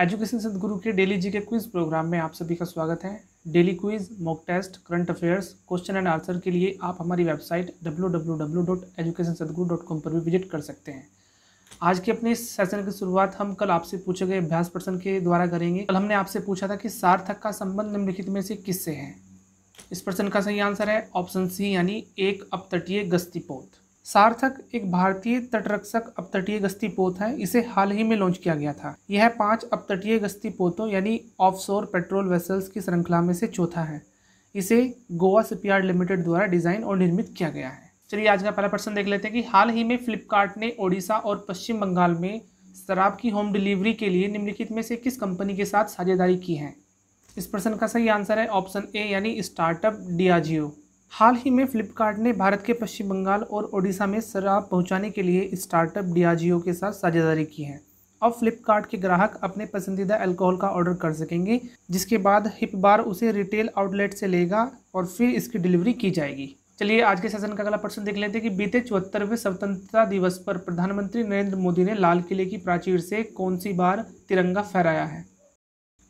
education सदगुरु के daily जी के क्विज प्रोग्राम में आप सभी का स्वागत है daily quiz mock test current affairs question and answer के लिए आप हमारी वेबसाइट डब्ल्यू पर भी विजिट कर सकते हैं आज के अपने इस सेशन की शुरुआत हम कल आपसे पूछे गए अभ्यास प्रश्न के द्वारा करेंगे कल हमने आपसे पूछा था कि सार्थक का संबंध निम्नलिखित में से किससे है इस प्रश्न का सही आंसर है ऑप्शन सी यानी एक अपतटीय गस्तीपोत सार्थक एक भारतीय तटरक्षक अपतटीय गश्ती पोत है इसे हाल ही में लॉन्च किया गया था यह पांच अपतटीय गश्ती पोतों यानी ऑफशोर पेट्रोल वेसल्स की श्रृंखला में से चौथा है इसे गोवा सिपयार्ड लिमिटेड द्वारा डिज़ाइन और निर्मित किया गया है चलिए आज का पहला प्रश्न देख लेते हैं कि हाल ही में फ्लिपकार्ट ने ओडिशा और पश्चिम बंगाल में शराब की होम डिलीवरी के लिए निम्नलिखित में से किस कंपनी के साथ साझेदारी की है इस प्रश्न का सही आंसर है ऑप्शन ए यानी स्टार्टअप डियाजियो हाल ही में फ्लिपकार्ट ने भारत के पश्चिम बंगाल और ओडिशा में शराब पहुंचाने के लिए स्टार्टअप डियाजियो के साथ साझेदारी की है अब फ्लिपकार्ट के ग्राहक अपने पसंदीदा अल्कोहल का ऑर्डर कर सकेंगे जिसके बाद हिप बार उसे रिटेल आउटलेट से लेगा और फिर इसकी डिलीवरी की जाएगी चलिए आज के सेशन का अगला प्रश्न देख लेते हैं कि बीते चौहत्तरवें स्वतंत्रता दिवस पर प्रधानमंत्री नरेंद्र मोदी ने लाल किले की प्राचीर से कौन सी बार तिरंगा फहराया है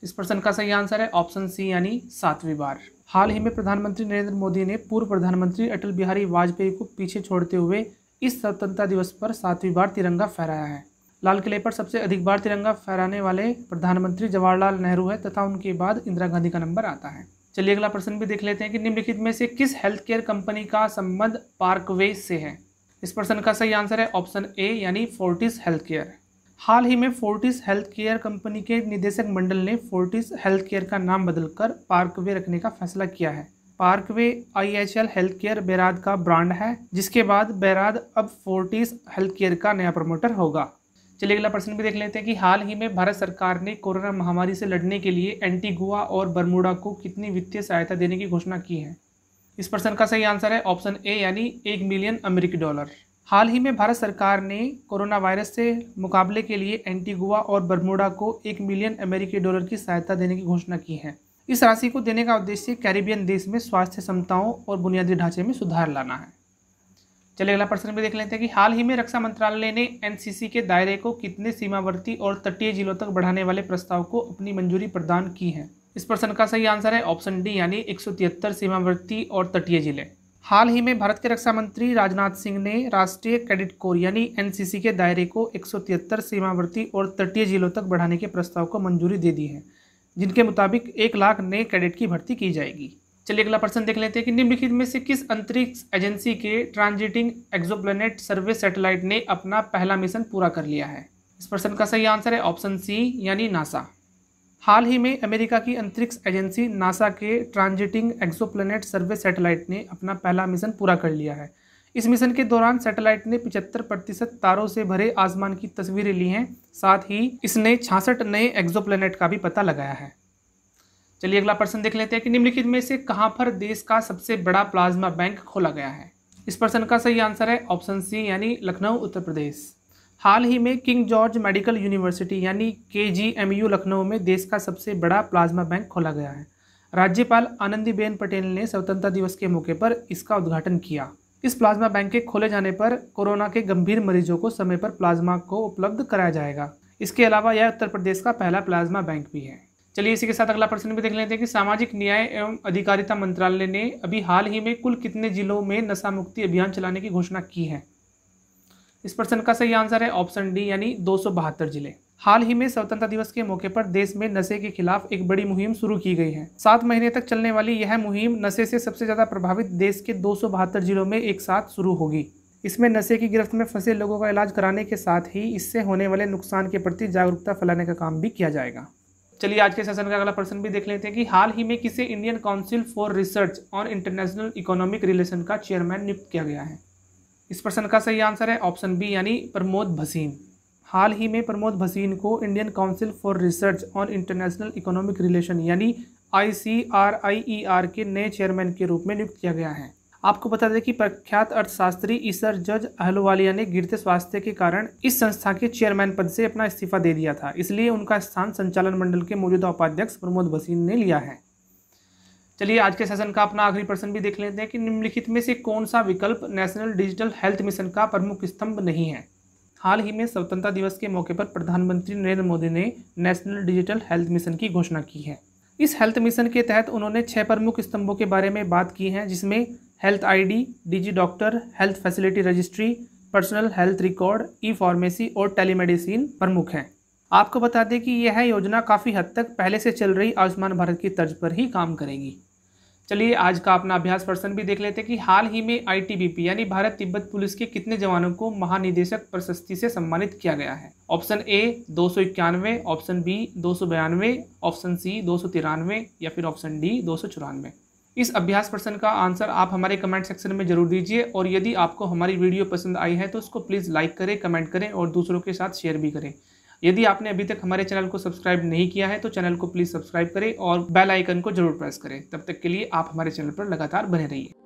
इस प्रश्न का सही आंसर है ऑप्शन सी यानी सातवीं बार हाल ही में प्रधानमंत्री नरेंद्र मोदी ने पूर्व प्रधानमंत्री अटल बिहारी वाजपेयी को पीछे छोड़ते हुए इस स्वतंत्रता दिवस पर सातवीं बार तिरंगा फहराया है लाल किले पर सबसे अधिक बार तिरंगा फहराने वाले प्रधानमंत्री जवाहरलाल नेहरू है तथा उनके बाद इंदिरा गांधी का नंबर आता है चलिए अगला प्रश्न भी देख लेते हैं कि निम्नलिखित में से किस हेल्थ केयर कंपनी का संबंध पार्कवे से है इस प्रश्न का सही आंसर है ऑप्शन ए यानी फोर्टिस हेल्थ केयर हाल ही में फोर्टिस हेल्थ केयर कंपनी के निदेशक मंडल ने फोर्टिस हेल्थ केयर का नाम बदलकर पार्कवे रखने का फैसला किया है पार्कवे आईएचएल हेल्थ केयर बैराद का ब्रांड है जिसके बाद बैराद अब फोर्टिस हेल्थ केयर का नया प्रमोटर होगा चलिए अगला प्रश्न भी देख लेते हैं कि हाल ही में भारत सरकार ने कोरोना महामारी से लड़ने के लिए एंटीगुआ और बर्मुडा को कितनी वित्तीय सहायता देने की घोषणा की है इस प्रश्न का सही आंसर है ऑप्शन ए यानी एक मिलियन अमेरिकी डॉलर हाल ही में भारत सरकार ने कोरोना वायरस से मुकाबले के लिए एंटीगुआ और बर्मोडा को एक मिलियन अमेरिकी डॉलर की सहायता देने की घोषणा की है इस राशि को देने का उद्देश्य कैरिबियन देश में स्वास्थ्य क्षमताओं और बुनियादी ढांचे में सुधार लाना है चलिए अगला प्रश्न भी देख लेते हैं कि हाल ही में रक्षा मंत्रालय ने एनसीसी के दायरे को कितने सीमावर्ती और तटीय जिलों तक बढ़ाने वाले प्रस्ताव को अपनी मंजूरी प्रदान की है इस प्रश्न का सही आंसर है ऑप्शन डी यानी एक सीमावर्ती और तटीय जिले हाल ही में भारत के रक्षा मंत्री राजनाथ सिंह ने राष्ट्रीय कैडेट कोर यानी एनसीसी के दायरे को एक सीमावर्ती और तटीय जिलों तक बढ़ाने के प्रस्ताव को मंजूरी दे दी है जिनके मुताबिक एक लाख नए कैडेट की भर्ती की जाएगी चलिए अगला प्रश्न देख लेते हैं कि निम्नलिखित में से किस अंतरिक्ष एजेंसी के ट्रांजिटिंग एक्सोप्लेनेट सर्वे सैटेलाइट ने अपना पहला मिशन पूरा कर लिया है इस प्रश्न का सही आंसर है ऑप्शन सी यानी नासा हाल ही में अमेरिका की अंतरिक्ष एजेंसी नासा के ट्रांजिटिंग एक्सोप्लेनेट सर्वे सैटेलाइट ने अपना पहला मिशन पूरा कर लिया है इस मिशन के दौरान सैटेलाइट ने 75 प्रतिशत तारों से भरे आसमान की तस्वीरें ली हैं साथ ही इसने छियासठ नए एक्सोप्लेनेट का भी पता लगाया है चलिए अगला प्रश्न देख लेते हैं कि निम्नलिखित में से कहाँ पर देश का सबसे बड़ा प्लाज्मा बैंक खोला गया है इस प्रश्न का सही आंसर है ऑप्शन सी यानी लखनऊ उत्तर प्रदेश हाल ही में किंग जॉर्ज मेडिकल यूनिवर्सिटी यानी के लखनऊ में देश का सबसे बड़ा प्लाज्मा बैंक खोला गया है राज्यपाल आनंदीबेन पटेल ने स्वतंत्रता दिवस के मौके पर इसका उद्घाटन किया इस प्लाज्मा बैंक के खोले जाने पर कोरोना के गंभीर मरीजों को समय पर प्लाज्मा को उपलब्ध कराया जाएगा इसके अलावा यह उत्तर प्रदेश का पहला प्लाज्मा बैंक भी है चलिए इसी के साथ अगला प्रश्न भी देख लेते हैं कि सामाजिक न्याय एवं अधिकारिता मंत्रालय ने अभी हाल ही में कुल कितने जिलों में नशा मुक्ति अभियान चलाने की घोषणा की है इस प्रश्न का सही आंसर है ऑप्शन डी यानी दो जिले हाल ही में स्वतंत्रता दिवस के मौके पर देश में नशे के खिलाफ एक बड़ी मुहिम शुरू की गई है सात महीने तक चलने वाली यह मुहिम नशे से सबसे ज़्यादा प्रभावित देश के दो जिलों में एक साथ शुरू होगी इसमें नशे की गिरफ्त में फंसे लोगों का इलाज कराने के साथ ही इससे होने वाले नुकसान के प्रति जागरूकता फैलाने का काम भी किया जाएगा चलिए आज के सेशन का अगला प्रश्न भी देख लेते हैं कि हाल ही में किसे Indian council for research on international economic relation का चेयरमैन नियुक्त किया गया है इस प्रश्न का सही आंसर है ऑप्शन बी यानी प्रमोद भसीन हाल ही में प्रमोद भसीन को Indian council for research on international economic relation यानी I C R I E R के नए चेयरमैन के रूप में नियुक्त किया गया है आपको बता दें कि प्रख्यात अर्थशास्त्री ईसर जज अहलुवालिया ने गिरते स्वास्थ्य के कारण इस संस्था के चेयरमैन पद से अपना इस्तीफा दे दिया था इसलिए उनका स्थान संचालन मंडल के मौजूदा उपाध्यक्ष प्रमोद भसीन ने लिया है चलिए आज के सेशन का अपना आखिरी प्रश्न भी देख लेते हैं कि निम्नलिखित में से कौन सा विकल्प नेशनल डिजिटल हेल्थ मिशन का प्रमुख स्तंभ नहीं है हाल ही में स्वतंत्रता दिवस के मौके पर प्रधानमंत्री नरेंद्र मोदी ने नेशनल डिजिटल हेल्थ मिशन की घोषणा की है इस हेल्थ मिशन के तहत उन्होंने छः प्रमुख स्तंभों के बारे में बात की है जिसमें health ID, digi doctor health facility registry personal health record e pharmacy और टेलीमेडिसिन प्रमुख हैं आपको बता दें कि यह योजना काफ़ी हद तक पहले से चल रही आयुष्मान भारत की तर्ज पर ही काम करेगी चलिए आज का अपना अभ्यास प्रश्न भी देख लेते हैं कि हाल ही में आईटीबीपी यानी भारत तिब्बत पुलिस के कितने जवानों को महानिदेशक प्रशस्ति से सम्मानित किया गया है ऑप्शन ए दो सौ इक्यानवे ऑप्शन बी दो सौ बयानवे ऑप्शन सी दो सौ तिरानवे या फिर ऑप्शन डी दो सौ चौरानवे इस अभ्यास प्रश्न का आंसर आप हमारे कमेंट सेक्शन में जरूर दीजिए और यदि आपको हमारी वीडियो पसंद आई है तो उसको प्लीज़ लाइक करें कमेंट करें और दूसरों के साथ शेयर भी करें यदि आपने अभी तक हमारे चैनल को सब्सक्राइब नहीं किया है तो चैनल को प्लीज़ सब्सक्राइब करें और बेल आइकन को जरूर प्रेस करें तब तक के लिए आप हमारे चैनल पर लगातार बने रहिए